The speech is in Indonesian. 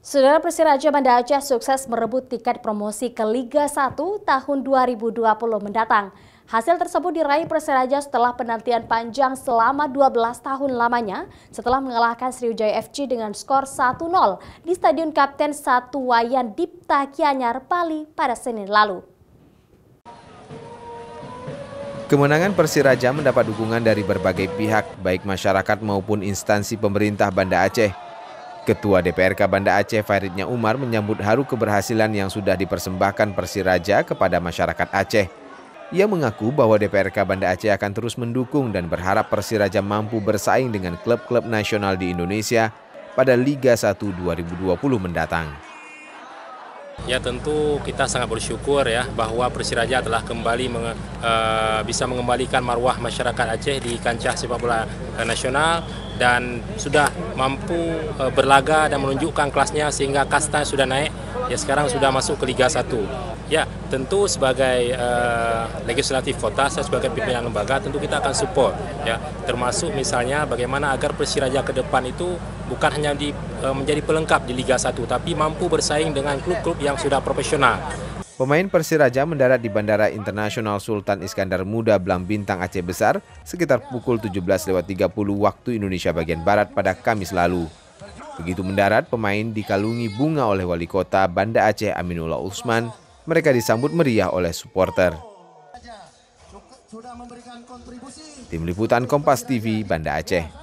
Saudara Persiraja Banda Aceh sukses merebut tiket promosi ke Liga 1 tahun 2020 mendatang. Hasil tersebut diraih Persiraja setelah penantian panjang selama 12 tahun lamanya setelah mengalahkan Sriwijaya FC dengan skor 1-0 di Stadion Kapten Satuwayan Dipta Kianyar, Bali pada Senin lalu. Kemenangan Persiraja mendapat dukungan dari berbagai pihak, baik masyarakat maupun instansi pemerintah Banda Aceh. Ketua DPRK Banda Aceh Faridnya Umar menyambut haru keberhasilan yang sudah dipersembahkan Persiraja kepada masyarakat Aceh. Ia mengaku bahwa DPRK Banda Aceh akan terus mendukung dan berharap Persiraja mampu bersaing dengan klub-klub nasional di Indonesia pada Liga 1 2020 mendatang. Ya tentu kita sangat bersyukur ya bahwa Persiraja telah kembali menge, e, bisa mengembalikan marwah masyarakat Aceh di kancah sepak bola eh, nasional dan sudah mampu e, berlaga dan menunjukkan kelasnya sehingga kasta sudah naik ya sekarang sudah masuk ke Liga 1. Ya, tentu sebagai e, legislatif kota saya sebagai pimpinan lembaga tentu kita akan support ya termasuk misalnya bagaimana agar Persiraja ke depan itu bukan hanya di, e, menjadi pelengkap di Liga 1 tapi mampu bersaing dengan klub-klub yang sudah profesional. Pemain Persiraja mendarat di Bandara Internasional Sultan Iskandar Muda Blang Bintang Aceh Besar sekitar pukul 17.30 waktu Indonesia bagian Barat pada Kamis lalu. Begitu mendarat, pemain dikalungi bunga oleh wali kota Banda Aceh Aminullah Usman. Mereka disambut meriah oleh supporter. Tim Liputan Kompas TV, Banda Aceh.